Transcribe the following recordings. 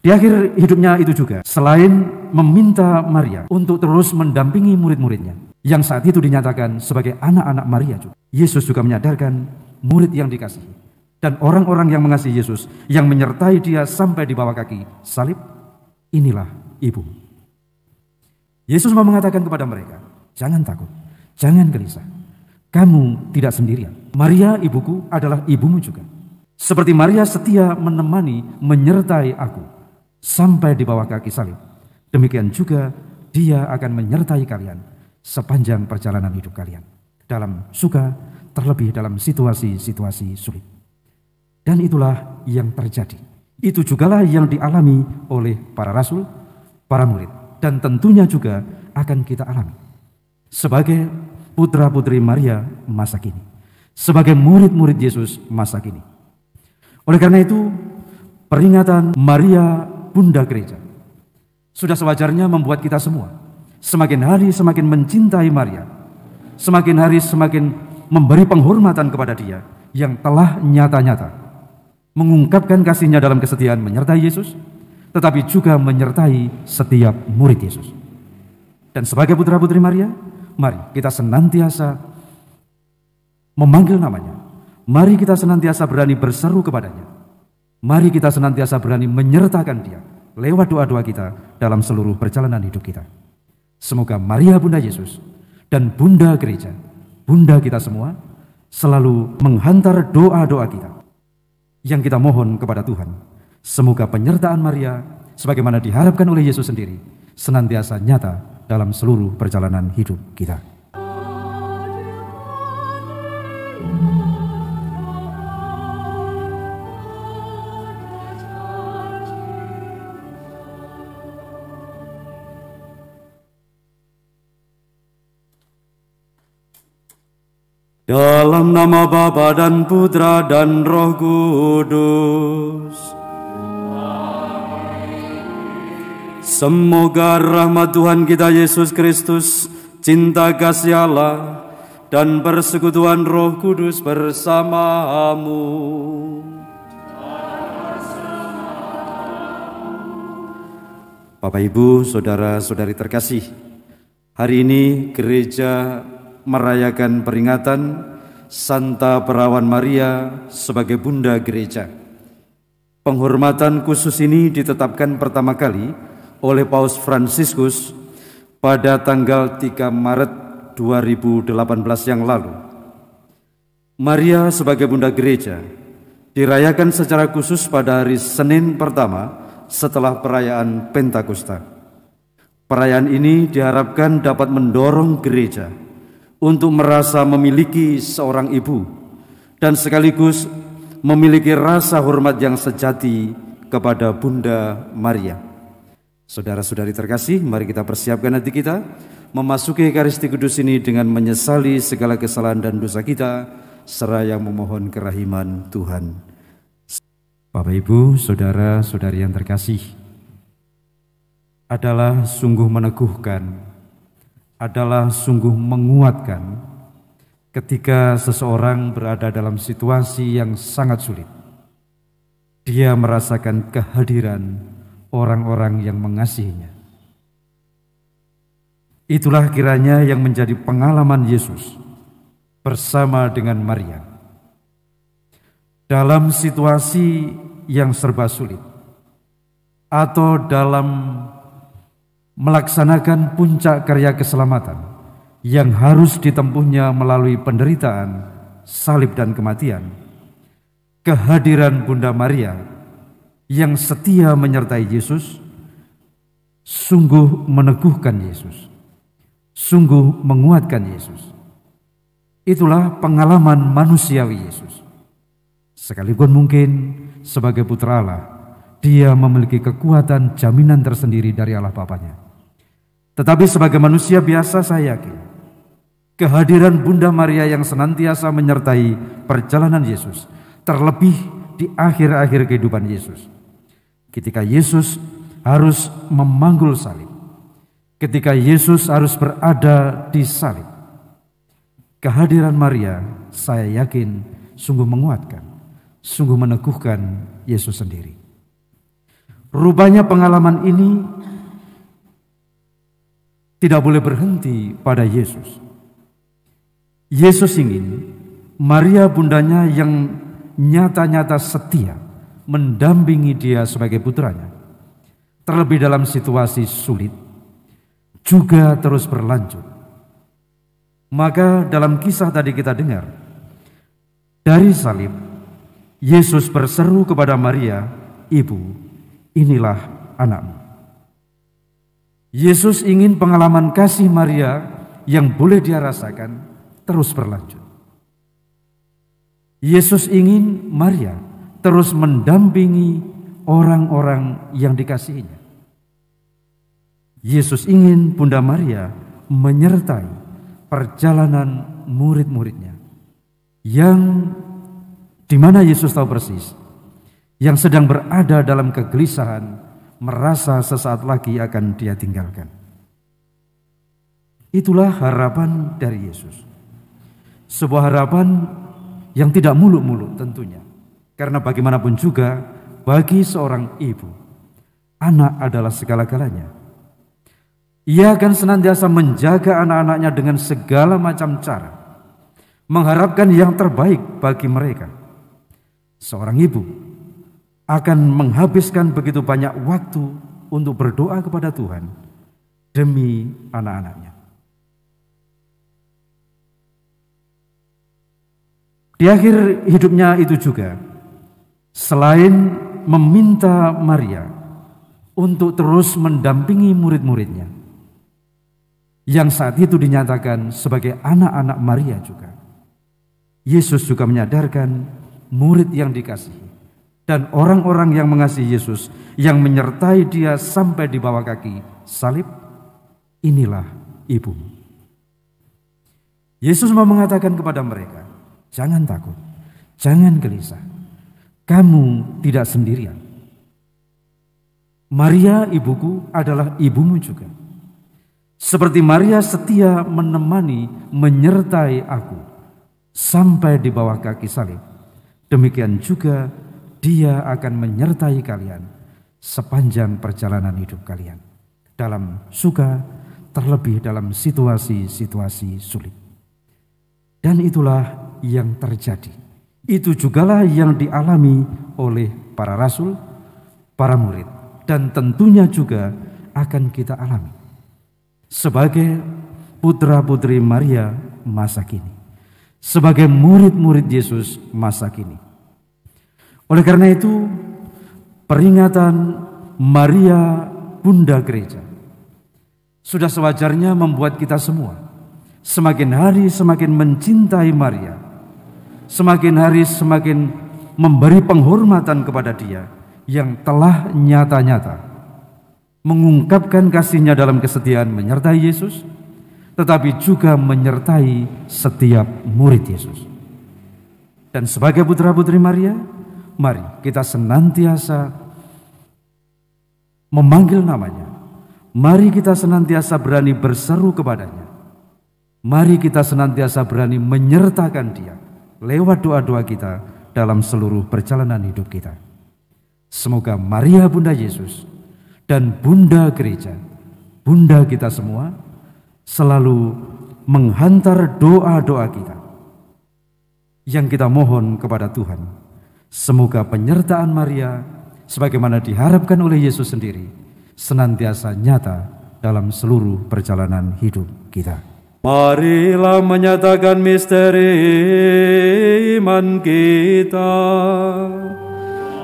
Di akhir hidupnya itu juga, selain meminta Maria untuk terus mendampingi murid-muridnya, yang saat itu dinyatakan sebagai anak-anak Maria juga, Yesus juga menyadarkan murid yang dikasihi dan orang-orang yang mengasihi Yesus yang menyertai dia sampai di bawah kaki salib, inilah ibu. Yesus mau mengatakan kepada mereka, jangan takut, jangan gelisah. Kamu tidak sendirian. Maria ibuku adalah ibumu juga. Seperti Maria setia menemani, menyertai aku sampai di bawah kaki salib. Demikian juga dia akan menyertai kalian sepanjang perjalanan hidup kalian. Dalam suka, terlebih dalam situasi-situasi sulit. Dan itulah yang terjadi. Itu jugalah yang dialami oleh para rasul, para murid. Dan tentunya juga akan kita alami. Sebagai putra-putri Maria masa kini. Sebagai murid-murid Yesus masa kini. Oleh karena itu, peringatan Maria bunda gereja. Sudah sewajarnya membuat kita semua semakin hari semakin mencintai Maria, semakin hari semakin memberi penghormatan kepada dia yang telah nyata-nyata mengungkapkan kasihnya dalam kesetiaan menyertai Yesus, tetapi juga menyertai setiap murid Yesus. Dan sebagai putra-putri Maria, mari kita senantiasa memanggil namanya. Mari kita senantiasa berani berseru kepadanya Mari kita senantiasa berani menyertakan dia lewat doa-doa kita dalam seluruh perjalanan hidup kita. Semoga Maria Bunda Yesus dan Bunda Gereja, Bunda kita semua, selalu menghantar doa-doa kita yang kita mohon kepada Tuhan. Semoga penyertaan Maria, sebagaimana diharapkan oleh Yesus sendiri, senantiasa nyata dalam seluruh perjalanan hidup kita. Dalam nama Bapa dan Putra dan Roh Kudus. Semoga rahmat Tuhan kita Yesus Kristus, cinta kasih Allah, dan persekutuan Roh Kudus bersamamu. Bapak, Ibu, Saudara-saudari terkasih, hari ini gereja merayakan peringatan Santa Perawan Maria sebagai Bunda Gereja. Penghormatan khusus ini ditetapkan pertama kali oleh Paus Fransiskus pada tanggal 3 Maret 2018 yang lalu. Maria sebagai Bunda Gereja dirayakan secara khusus pada hari Senin pertama setelah perayaan Pentakosta. Perayaan ini diharapkan dapat mendorong gereja untuk merasa memiliki seorang ibu dan sekaligus memiliki rasa hormat yang sejati kepada Bunda Maria. Saudara-saudari terkasih, mari kita persiapkan hati kita memasuki Ekaristi Kudus ini dengan menyesali segala kesalahan dan dosa kita, seraya memohon kerahiman Tuhan. Bapak Ibu, Saudara-saudari yang terkasih, adalah sungguh meneguhkan adalah sungguh menguatkan ketika seseorang berada dalam situasi yang sangat sulit. Dia merasakan kehadiran orang-orang yang mengasihinya. Itulah kiranya yang menjadi pengalaman Yesus bersama dengan Maria. Dalam situasi yang serba sulit atau dalam melaksanakan puncak karya keselamatan yang harus ditempuhnya melalui penderitaan, salib dan kematian. Kehadiran Bunda Maria yang setia menyertai Yesus sungguh meneguhkan Yesus, sungguh menguatkan Yesus. Itulah pengalaman manusiawi Yesus. Sekalipun mungkin sebagai putra Allah, dia memiliki kekuatan jaminan tersendiri dari Allah Bapaknya. Tetapi sebagai manusia biasa saya yakin, kehadiran Bunda Maria yang senantiasa menyertai perjalanan Yesus, terlebih di akhir-akhir kehidupan Yesus. Ketika Yesus harus memanggul salib, ketika Yesus harus berada di salib, kehadiran Maria saya yakin sungguh menguatkan, sungguh meneguhkan Yesus sendiri. Rupanya pengalaman ini tidak boleh berhenti pada Yesus. Yesus ingin Maria bundanya yang nyata-nyata setia mendampingi dia sebagai putranya. Terlebih dalam situasi sulit juga terus berlanjut. Maka dalam kisah tadi kita dengar dari salib Yesus berseru kepada Maria, "Ibu, inilah anakmu." Yesus ingin pengalaman kasih Maria yang boleh dia rasakan terus berlanjut. Yesus ingin Maria terus mendampingi orang-orang yang dikasihinya. Yesus ingin Bunda Maria menyertai perjalanan murid-muridnya yang di mana Yesus tahu persis yang sedang berada dalam kegelisahan merasa sesaat lagi akan dia tinggalkan. Itulah harapan dari Yesus. Sebuah harapan yang tidak muluk-muluk tentunya. Karena bagaimanapun juga bagi seorang ibu, anak adalah segala-galanya. Ia akan senantiasa menjaga anak-anaknya dengan segala macam cara, mengharapkan yang terbaik bagi mereka. Seorang ibu akan menghabiskan begitu banyak waktu untuk berdoa kepada Tuhan demi anak-anaknya. Di akhir hidupnya itu juga, selain meminta Maria untuk terus mendampingi murid-muridnya, yang saat itu dinyatakan sebagai anak-anak Maria juga, Yesus juga menyadarkan murid yang dikasihi dan orang-orang yang mengasihi Yesus yang menyertai dia sampai di bawah kaki salib inilah ibumu. Yesus mau mengatakan kepada mereka, jangan takut, jangan gelisah. Kamu tidak sendirian. Maria ibuku adalah ibumu juga. Seperti Maria setia menemani, menyertai aku sampai di bawah kaki salib. Demikian juga dia akan menyertai kalian sepanjang perjalanan hidup kalian. Dalam suka, terlebih dalam situasi-situasi sulit. Dan itulah yang terjadi. Itu jugalah yang dialami oleh para rasul, para murid. Dan tentunya juga akan kita alami. Sebagai putra-putri Maria masa kini. Sebagai murid-murid Yesus masa kini oleh karena itu, peringatan Maria Bunda Gereja sudah sewajarnya membuat kita semua semakin hari semakin mencintai Maria, semakin hari semakin memberi penghormatan kepada Dia yang telah nyata-nyata mengungkapkan kasihnya dalam kesetiaan menyertai Yesus, tetapi juga menyertai setiap murid Yesus. Dan sebagai putra-putri Maria, mari kita senantiasa memanggil namanya. Mari kita senantiasa berani berseru kepadanya. Mari kita senantiasa berani menyertakan dia lewat doa-doa kita dalam seluruh perjalanan hidup kita. Semoga Maria Bunda Yesus dan Bunda Gereja, Bunda kita semua selalu menghantar doa-doa kita yang kita mohon kepada Tuhan Semoga penyertaan Maria, sebagaimana diharapkan oleh Yesus sendiri, senantiasa nyata dalam seluruh perjalanan hidup kita. Marilah menyatakan misteri iman kita.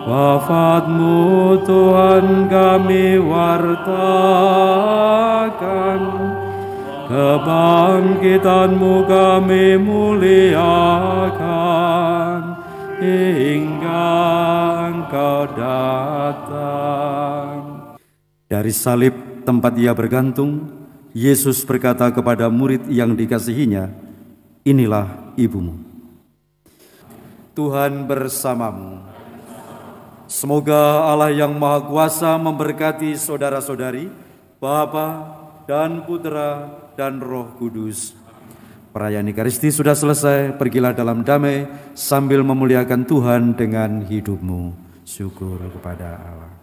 Wafatmu Tuhan kami wartakan. Kebangkitanmu kami muliakan hingga engkau datang. Dari salib tempat ia bergantung, Yesus berkata kepada murid yang dikasihinya, inilah ibumu. Tuhan bersamamu. Semoga Allah yang Maha Kuasa memberkati saudara-saudari, Bapa dan Putra dan Roh Kudus. Perayaan Ekaristi sudah selesai, pergilah dalam damai sambil memuliakan Tuhan dengan hidupmu. Syukur kepada Allah.